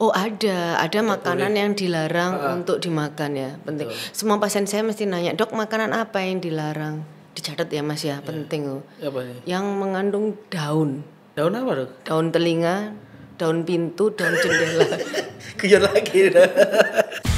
Oh ada, ada makanan yang dilarang uh, untuk dimakan ya. Penting. Betul. Semua pasien saya mesti nanya, dok makanan apa yang dilarang? Dicatat ya mas ya, iya. penting loh. Apa ya? Yang mengandung daun. Daun apa dok? Daun telinga, daun pintu, daun jendela. Kejar lagi.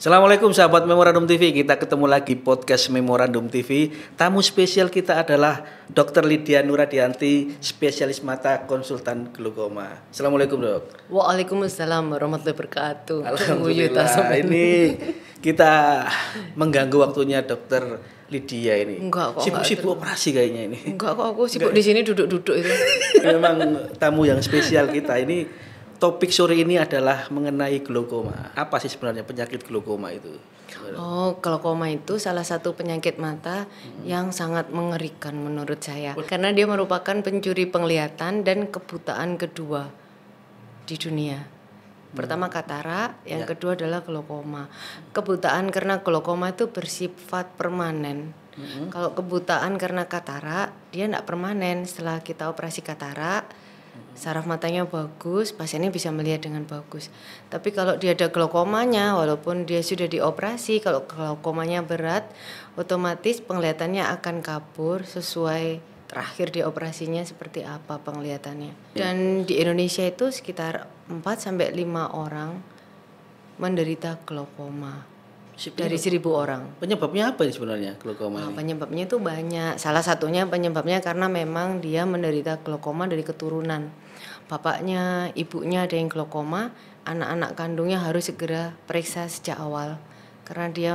Assalamualaikum sahabat Memorandum TV. Kita ketemu lagi podcast Memorandum TV. Tamu spesial kita adalah Dr. Lydia Nuradianti, spesialis mata konsultan glaukoma. Assalamualaikum dok. Waalaikumsalam warahmatullahi wabarakatuh. Alhamdulillah. Ini kita mengganggu waktunya dokter Lydia ini. Enggak kok. Sibuk-sibuk operasi kayaknya ini. Enggak kok, aku sibuk di sini duduk-duduk itu. Memang tamu yang spesial kita ini topik sore ini adalah mengenai glaukoma. Apa sih sebenarnya penyakit glaukoma itu? Oh, glaukoma itu salah satu penyakit mata hmm. yang sangat mengerikan menurut saya What? karena dia merupakan pencuri penglihatan dan kebutaan kedua di dunia. Hmm. Pertama katarak, yang ya. kedua adalah glaukoma. Kebutaan karena glaukoma itu bersifat permanen. -hmm. Kalau kebutaan karena katarak, dia tidak permanen. Setelah kita operasi katarak, saraf matanya bagus, pasiennya bisa melihat dengan bagus. Tapi kalau dia ada glaukomanya, walaupun dia sudah dioperasi, kalau glaukomanya berat, otomatis penglihatannya akan kabur sesuai terakhir dioperasinya seperti apa penglihatannya. Iya. Dan di Indonesia itu sekitar 4 sampai 5 orang menderita glaukoma dari seribu orang. Penyebabnya apa sebenarnya glaukoma? Nah, penyebabnya itu banyak. Salah satunya penyebabnya karena memang dia menderita glaukoma dari keturunan. Bapaknya, ibunya ada yang glaukoma, anak-anak kandungnya harus segera periksa sejak awal karena dia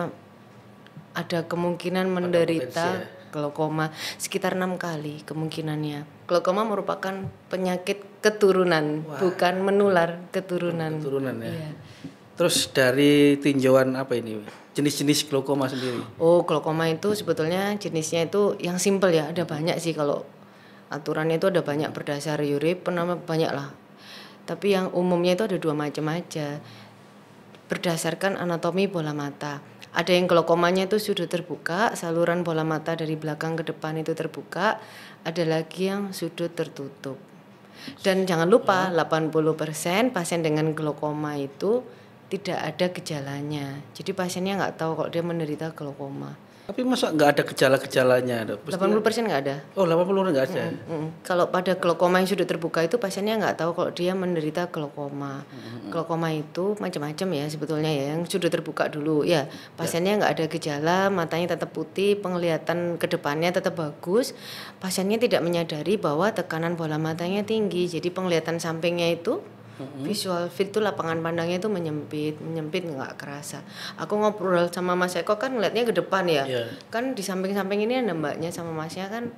ada kemungkinan menderita ya. glaukoma sekitar enam kali kemungkinannya. Glaukoma merupakan penyakit keturunan, Wah. bukan menular keturunan. Keturunan ya. ya. Terus dari tinjauan apa ini? jenis-jenis glaukoma sendiri? Oh, glaukoma itu sebetulnya jenisnya itu yang simple ya, ada banyak sih kalau aturannya itu ada banyak berdasar yuri, penama banyak lah. Tapi yang umumnya itu ada dua macam aja. Berdasarkan anatomi bola mata. Ada yang glaukomanya itu sudut terbuka, saluran bola mata dari belakang ke depan itu terbuka, ada lagi yang sudut tertutup. Dan jangan lupa 80% ya. pasien dengan glaukoma itu tidak ada gejalanya. Jadi pasiennya nggak tahu kalau dia menderita glaukoma. Tapi masa nggak ada gejala-gejalanya? 80 persen nggak ada. Oh, 80 persen nggak ada. Mm -mm, Kalau pada glaukoma yang sudah terbuka itu pasiennya nggak tahu kalau dia menderita glaukoma. Mm -hmm. Mm, glaukoma itu macam-macam ya sebetulnya ya. Yang sudah terbuka dulu ya, ya. pasiennya nggak ada gejala, matanya tetap putih, penglihatan kedepannya tetap bagus. Pasiennya tidak menyadari bahwa tekanan bola matanya tinggi, jadi penglihatan sampingnya itu hmm. visual fit tuh lapangan pandangnya itu menyempit menyempit nggak kerasa aku ngobrol sama Mas Eko kan ngeliatnya ke depan ya yeah. kan di samping-samping ini ada mbaknya sama masnya kan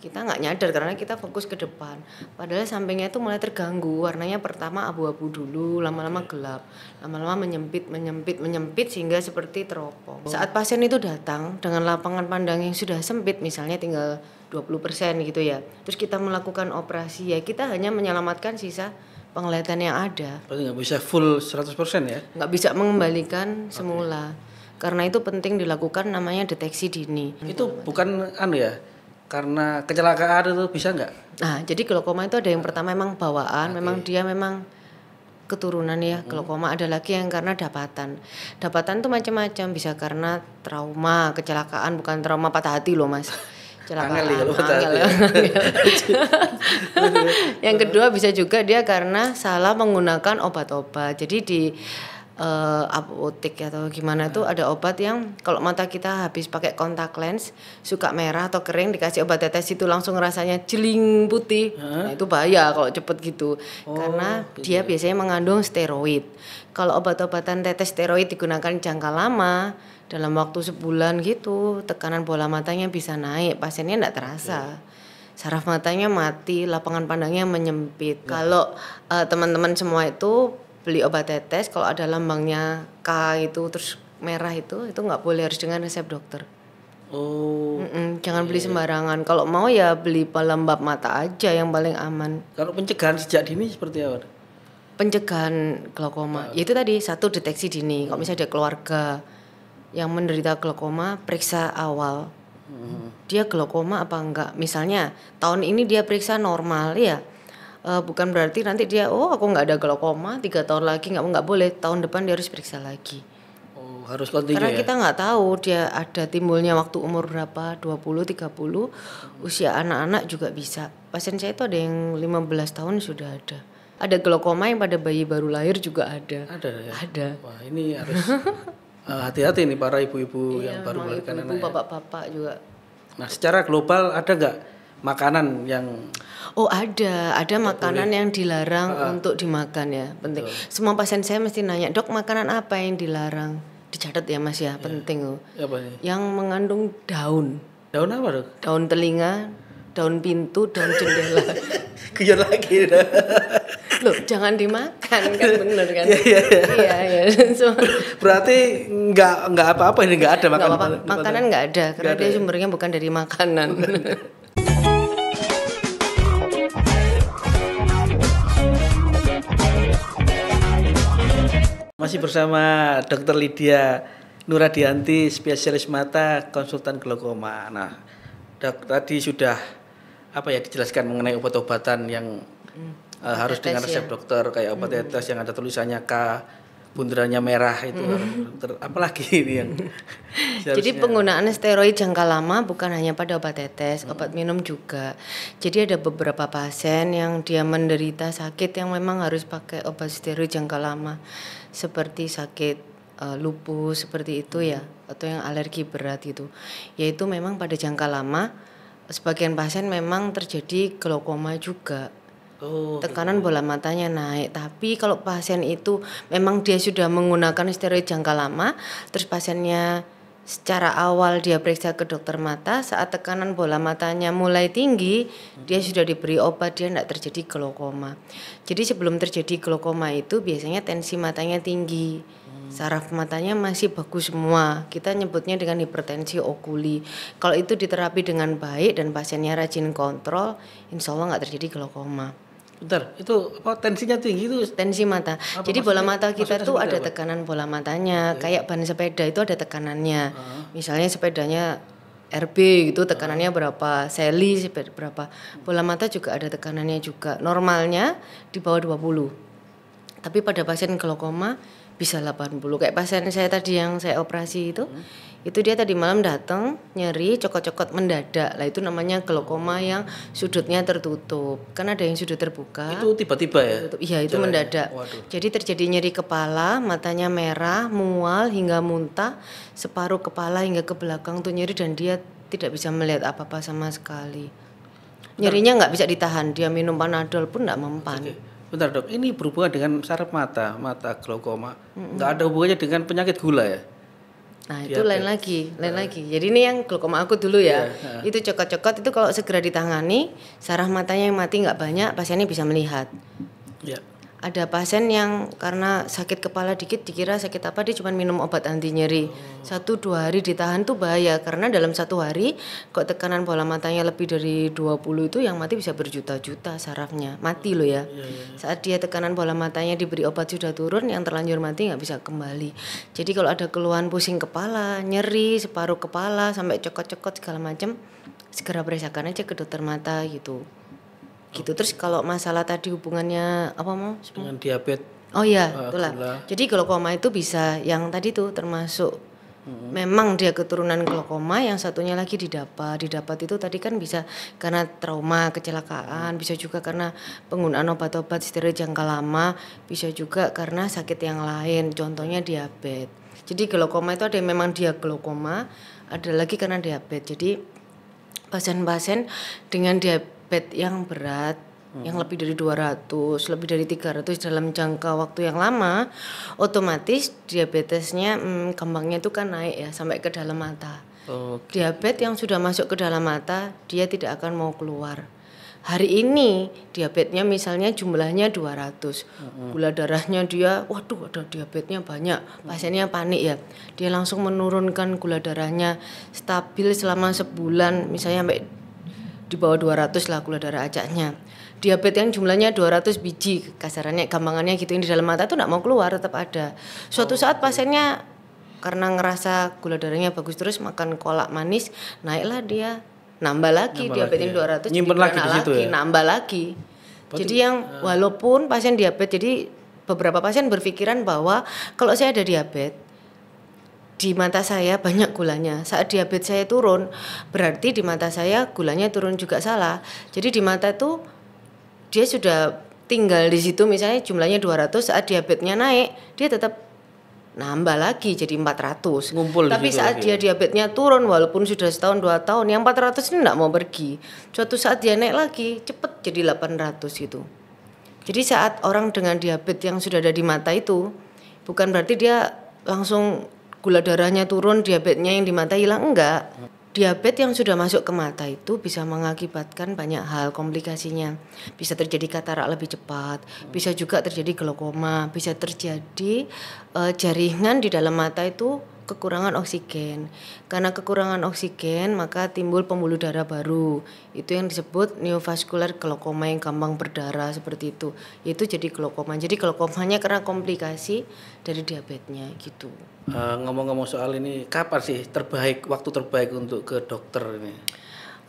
kita nggak nyadar karena kita fokus ke depan padahal sampingnya itu mulai terganggu warnanya pertama abu-abu dulu lama-lama gelap lama-lama menyempit menyempit menyempit sehingga seperti teropong oh. saat pasien itu datang dengan lapangan pandang yang sudah sempit misalnya tinggal 20% gitu ya terus kita melakukan operasi ya kita hanya menyelamatkan sisa penglihatan yang ada. Berarti nggak bisa full 100% ya? Nggak bisa mengembalikan okay. semula. Karena itu penting dilakukan namanya deteksi dini. Itu bukan anu ya, karena kecelakaan itu bisa nggak? Nah, jadi glaukoma itu ada yang pertama memang bawaan, okay. memang dia memang keturunan ya hmm. glaukoma ada lagi yang karena dapatan dapatan tuh macam-macam bisa karena trauma kecelakaan bukan trauma patah hati loh mas Ya, kecelakaan ya. Ya. Iya. yang kedua bisa juga dia karena salah menggunakan obat-obat jadi di uh, apotek atau gimana hmm. tuh ada obat yang kalau mata kita habis pakai kontak lens suka merah atau kering dikasih obat tetes itu langsung rasanya jeling putih hmm? nah itu bahaya kalau cepet gitu oh, karena gitu. dia biasanya mengandung steroid kalau obat-obatan tetes steroid digunakan jangka lama dalam waktu sebulan gitu tekanan bola matanya bisa naik pasiennya tidak terasa yeah. saraf matanya mati lapangan pandangnya menyempit yeah. kalau uh, teman-teman semua itu beli obat tetes kalau ada lambangnya K itu terus merah itu itu nggak boleh harus dengan resep dokter Oh. Mm-mm, jangan beli iya, iya. sembarangan. Kalau mau ya beli pelembab mata aja yang paling aman. Kalau pencegahan sejak dini seperti apa? Pencegahan glaukoma. Nah. Ya. Ya itu tadi satu deteksi dini. Kalau misalnya ada keluarga yang menderita glaukoma periksa awal mm-hmm. dia glaukoma apa enggak misalnya tahun ini dia periksa normal ya E, bukan berarti nanti dia oh aku nggak ada glaukoma tiga tahun lagi nggak nggak boleh tahun depan dia harus periksa lagi oh harus kontinu karena ya? kita nggak tahu dia ada timbulnya waktu umur berapa 20 30 hmm. usia anak-anak juga bisa pasien saya itu ada yang 15 tahun sudah ada ada glaukoma yang pada bayi baru lahir juga ada ada ya ada wah ini harus Eh, hati-hati nih para ibu-ibu iya, yang baru melahirkan ibu, Ibu ya. bapak-bapak juga. Nah, secara global ada nggak makanan yang Oh ada, ada makanan boleh. yang dilarang uh, untuk dimakan ya, penting. Betul. Semua pasien saya mesti nanya, dok makanan apa yang dilarang? Dicatat ya mas ya, yeah. penting loh. Apa ini? Yang mengandung daun. Daun apa dok? Daun telinga, daun pintu, daun jendela. Kuyon lagi loh jangan dimakan kan iya, bener kan iya iya iya, iya. berarti nggak nggak apa-apa ini nggak ada makanan gak apa -apa. makanan nggak ada karena dia ya? sumbernya bukan dari makanan Masih bersama Dokter Lydia Nuradianti, spesialis mata, konsultan glaukoma. Nah, dok, tadi sudah apa ya dijelaskan mengenai obat-obatan yang hmm uh, harus tetes, dengan resep ya? dokter kayak obat hmm. tetes yang ada tulisannya K bundarannya merah itu hmm. apalagi ini yang jadi penggunaan steroid jangka lama bukan hanya pada obat tetes hmm. obat minum juga jadi ada beberapa pasien yang dia menderita sakit yang memang harus pakai obat steroid jangka lama seperti sakit uh, eh, lupus seperti itu ya, hmm. ya atau yang alergi berat itu yaitu memang pada jangka lama sebagian pasien memang terjadi glaukoma juga Oh, tekanan betul. bola matanya naik. Tapi kalau pasien itu memang dia sudah menggunakan steroid jangka lama, terus pasiennya secara awal dia periksa ke dokter mata, saat tekanan bola matanya mulai tinggi, hmm. dia sudah diberi obat dia tidak terjadi glaukoma. Jadi sebelum terjadi glaukoma itu biasanya tensi matanya tinggi. Hmm. Saraf matanya masih bagus semua. Kita nyebutnya dengan hipertensi okuli. Kalau itu diterapi dengan baik dan pasiennya rajin kontrol, insya Allah nggak terjadi glaukoma. Bentar, itu apa tensinya tinggi itu? Tensi mata. Apa Jadi bola mata kita tuh ada apa? tekanan bola matanya. Iya. Kayak ban sepeda itu ada tekanannya. Uh Misalnya sepedanya RB gitu tekanannya uh berapa, seli berapa. Bola mata juga ada tekanannya juga. Normalnya di bawah 20. Tapi pada pasien glaukoma bisa 80. Kayak pasien saya tadi yang saya operasi itu. Uh itu dia tadi malam datang nyeri cokot-cokot mendadak lah itu namanya glaukoma yang sudutnya tertutup kan ada yang sudut terbuka itu tiba-tiba ya iya itu Jalan. Ya? mendadak Waduh. jadi terjadi nyeri kepala matanya merah mual hingga muntah separuh kepala hingga ke belakang tuh nyeri dan dia tidak bisa melihat apa-apa sama sekali nyerinya nggak bisa ditahan dia minum panadol pun nggak mempan okay. bentar dok ini berhubungan dengan saraf mata mata glaukoma nggak mm -mm. ada hubungannya dengan penyakit gula ya Nah itu iya, lain lagi, lain lagi. Jadi ini yang glaukoma aku dulu ya, iya, itu cokot-cokot itu kalau segera ditangani, sarah matanya yang mati nggak banyak, pasiennya bisa melihat. Iya ada pasien yang karena sakit kepala dikit dikira sakit apa dia cuma minum obat anti nyeri hmm. satu dua hari ditahan tuh bahaya karena dalam satu hari kok tekanan bola matanya lebih dari 20 itu yang mati bisa berjuta-juta sarafnya mati loh ya iya, iya. saat dia tekanan bola matanya diberi obat sudah turun yang terlanjur mati nggak bisa kembali jadi kalau ada keluhan pusing kepala nyeri separuh kepala sampai cokot-cokot segala macam segera periksakan aja ke dokter mata gitu gitu terus kalau masalah tadi hubungannya apa mau dengan diabetes oh iya, itulah eh, gula. jadi glaukoma itu bisa yang tadi tuh termasuk hmm. memang dia keturunan glaukoma yang satunya lagi didapat didapat itu tadi kan bisa karena trauma kecelakaan hmm. bisa juga karena penggunaan obat-obat steroid jangka lama bisa juga karena sakit yang lain contohnya diabetes jadi glaukoma itu ada yang memang dia glaukoma ada lagi karena diabetes jadi pasien-pasien dengan diabetes bed yang berat yang hmm. lebih dari 200, lebih dari 300 dalam jangka waktu yang lama, otomatis diabetesnya hmm, kembangnya itu kan naik ya sampai ke dalam mata. Okay. Diabetes yang sudah masuk ke dalam mata, dia tidak akan mau keluar. Hari ini diabetesnya misalnya jumlahnya 200. Hmm. Gula darahnya dia, waduh ada diabetesnya banyak. Hmm. Pasiennya panik ya. Dia langsung menurunkan gula darahnya stabil selama sebulan misalnya sampai di bawah 200 lah gula darah acaknya. Diabetes yang jumlahnya 200 biji, kasarannya gampangannya gitu yang di dalam mata tuh nggak mau keluar tetap ada. Suatu saat pasiennya karena ngerasa gula darahnya bagus terus makan kolak manis, naiklah dia nambah lagi nambah diabetes lagi, ya. 200 nyimpen lagi, di situ ya? nambah lagi. Berarti, jadi yang ya. walaupun pasien diabetes jadi beberapa pasien berpikiran bahwa kalau saya ada diabetes di mata saya banyak gulanya. Saat diabetes saya turun, berarti di mata saya gulanya turun juga salah. Jadi di mata itu dia sudah tinggal di situ misalnya jumlahnya 200 saat diabetesnya naik, dia tetap nambah lagi jadi 400 Ngumpul tapi saat lagi. dia ya? diabetesnya turun walaupun sudah setahun dua tahun yang 400 ini enggak mau pergi suatu saat dia naik lagi cepat jadi 800 itu. jadi saat orang dengan diabetes yang sudah ada di mata itu bukan berarti dia langsung gula darahnya turun, diabetesnya yang di mata hilang enggak. Diabetes yang sudah masuk ke mata itu bisa mengakibatkan banyak hal komplikasinya. Bisa terjadi katarak lebih cepat, bisa juga terjadi glaukoma, bisa terjadi uh, jaringan di dalam mata itu kekurangan oksigen. Karena kekurangan oksigen, maka timbul pembuluh darah baru. Itu yang disebut neovaskular glaukoma yang gampang berdarah seperti itu. Itu jadi glaukoma. Jadi glaukomanya karena komplikasi dari diabetesnya gitu. Eh, ngomong-ngomong uh, soal ini, kapan sih terbaik waktu terbaik untuk ke dokter ini?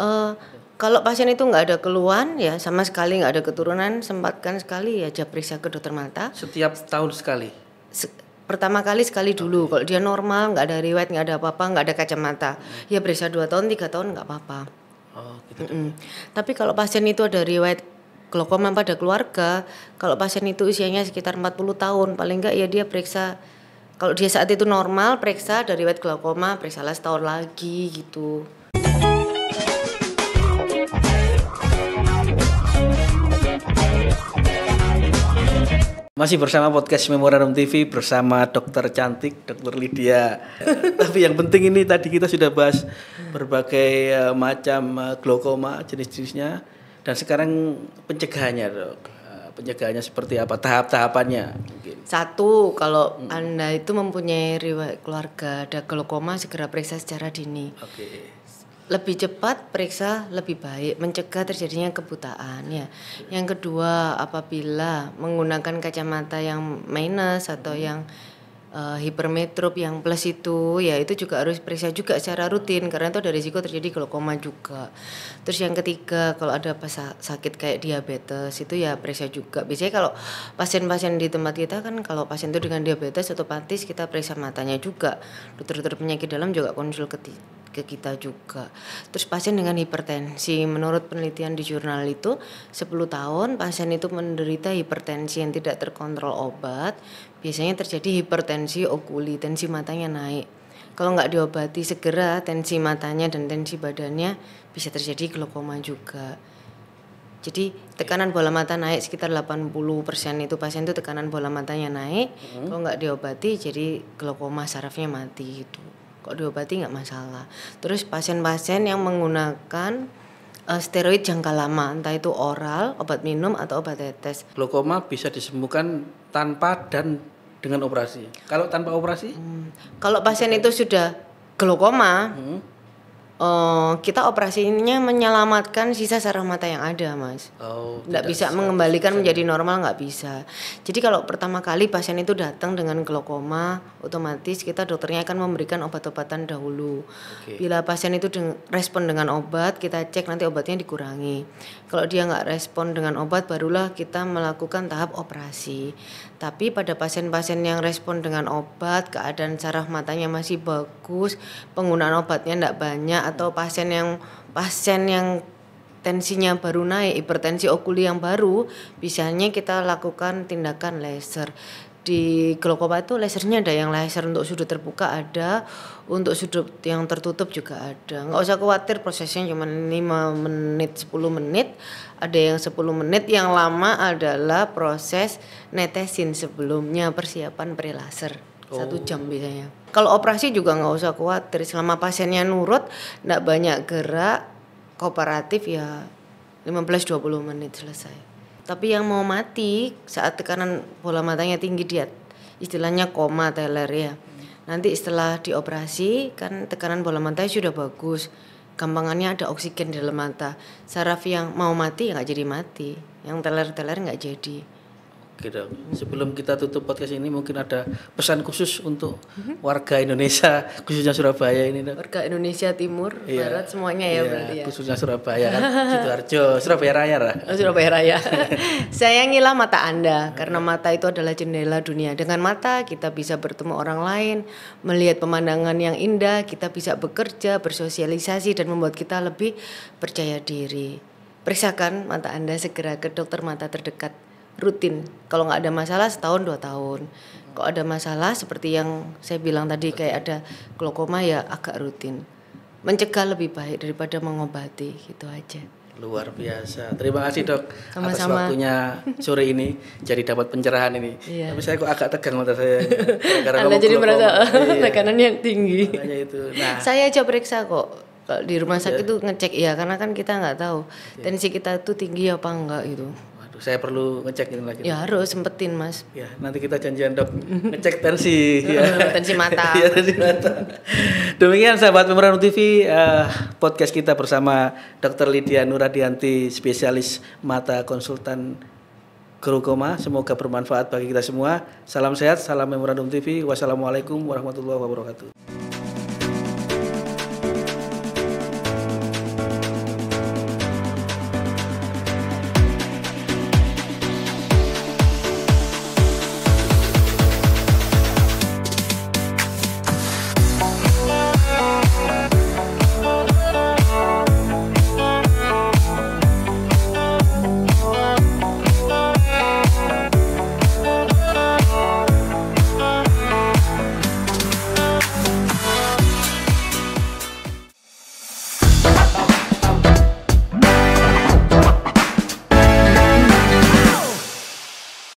Uh, kalau pasien itu nggak ada keluhan ya sama sekali nggak ada keturunan sempatkan sekali ya aja periksa ke dokter mata setiap tahun sekali Se pertama kali sekali dulu kalau dia normal nggak ada riwayat nggak ada apa-apa nggak ada kacamata ya periksa dua tahun tiga tahun nggak apa-apa oh, gitu. mm -mm. tapi kalau pasien itu ada riwayat glaukoma pada keluarga kalau pasien itu usianya sekitar 40 tahun paling nggak ya dia periksa kalau dia saat itu normal periksa dari riwayat glaukoma periksa setahun lagi gitu Masih bersama podcast Memorandum TV bersama Dokter Cantik, Dokter Lydia. Tapi yang penting ini tadi kita sudah bahas berbagai uh, macam uh, e, glaukoma jenis-jenisnya dan sekarang pencegahannya, Dok. Uh, pencegahannya seperti apa? Tahap-tahapannya Satu, kalau hmm. Anda itu mempunyai riwayat keluarga ada glaukoma segera periksa secara dini. Oke. Okay lebih cepat periksa lebih baik mencegah terjadinya kebutaan ya. Yang kedua apabila menggunakan kacamata yang minus atau yang uh, hipermetrop yang plus itu ya itu juga harus periksa juga secara rutin karena itu ada risiko terjadi glaukoma juga. Terus yang ketiga kalau ada sakit kayak diabetes itu ya periksa juga. Biasanya kalau pasien-pasien di tempat kita kan kalau pasien itu dengan diabetes atau otomatis kita periksa matanya juga. Dokter-dokter penyakit dalam juga konsul ke ke kita juga. Terus pasien dengan hipertensi, menurut penelitian di jurnal itu 10 tahun pasien itu menderita hipertensi yang tidak terkontrol obat, biasanya terjadi hipertensi okuli, tensi matanya naik. Kalau nggak diobati segera tensi matanya dan tensi badannya bisa terjadi glaukoma juga. Jadi tekanan bola mata naik sekitar 80% itu pasien itu tekanan bola matanya naik. Hmm. Kalau nggak diobati jadi glaukoma sarafnya mati itu kok diobati nggak masalah terus pasien-pasien yang menggunakan uh, steroid jangka lama entah itu oral obat minum atau obat tetes glaukoma bisa disembuhkan tanpa dan dengan operasi kalau tanpa operasi hmm. kalau pasien itu sudah glaukoma hmm uh, kita operasinya menyelamatkan sisa saraf mata yang ada, mas. Oh, tidak bisa mengembalikan menjadi normal nggak bisa. Jadi kalau pertama kali pasien itu datang dengan glaukoma, otomatis kita dokternya akan memberikan obat-obatan dahulu. Okay. Bila pasien itu deng respon dengan obat, kita cek nanti obatnya dikurangi. Kalau dia nggak respon dengan obat, barulah kita melakukan tahap operasi. Tapi pada pasien-pasien yang respon dengan obat, keadaan saraf matanya masih bagus, penggunaan obatnya tidak banyak atau pasien yang pasien yang tensinya baru naik, hipertensi okuli yang baru, biasanya kita lakukan tindakan laser. Di glaukoma itu lasernya ada yang laser untuk sudut terbuka ada, untuk sudut yang tertutup juga ada. Nggak usah khawatir prosesnya cuma 5 menit, 10 menit. Ada yang 10 menit, yang lama adalah proses netesin sebelumnya persiapan pre-laser oh. satu jam biasanya kalau operasi juga nggak usah khawatir selama pasiennya nurut nggak banyak gerak kooperatif ya 15-20 menit selesai tapi yang mau mati saat tekanan bola matanya tinggi dia istilahnya koma teler ya nanti setelah dioperasi kan tekanan bola matanya sudah bagus gampangannya ada oksigen di dalam mata saraf yang mau mati ya nggak jadi mati yang teler-teler nggak jadi gitu. Sebelum kita tutup podcast ini mungkin ada pesan khusus untuk warga Indonesia khususnya Surabaya ini. Warga Indonesia Timur, iya. Barat semuanya ya iya, berarti ya. Khususnya Surabaya kan, Sidoarjo, Surabaya Raya lah. Oh, Surabaya Raya. Sayangilah mata Anda karena mata itu adalah jendela dunia. Dengan mata kita bisa bertemu orang lain, melihat pemandangan yang indah, kita bisa bekerja, bersosialisasi dan membuat kita lebih percaya diri. Periksakan mata Anda segera ke dokter mata terdekat rutin kalau nggak ada masalah setahun dua tahun kok ada masalah seperti yang saya bilang tadi kayak ada glaukoma ya agak rutin mencegah lebih baik daripada mengobati gitu aja luar biasa terima kasih dok Sama-sama. atas waktunya sore ini jadi dapat pencerahan ini iya. tapi saya kok agak tegang mata saya karena Anda jadi merasa oh, iya. tekanan yang tinggi itu. Nah. saya aja periksa kok di rumah iya. sakit yeah. tuh ngecek ya karena kan kita nggak tahu yeah. tensi kita tuh tinggi apa enggak gitu saya perlu ngecek ini lagi. Gitu, gitu. Ya harus sempetin mas. Ya nanti kita janjian dok ngecek tensi. ya. tensi mata. ya, tensi mata. Demikian sahabat Pemeran TV uh, eh, podcast kita bersama Dr. Lydia Nuradianti spesialis mata konsultan Kerukoma, semoga bermanfaat bagi kita semua. Salam sehat, salam Memorandum TV. Wassalamualaikum warahmatullahi wabarakatuh.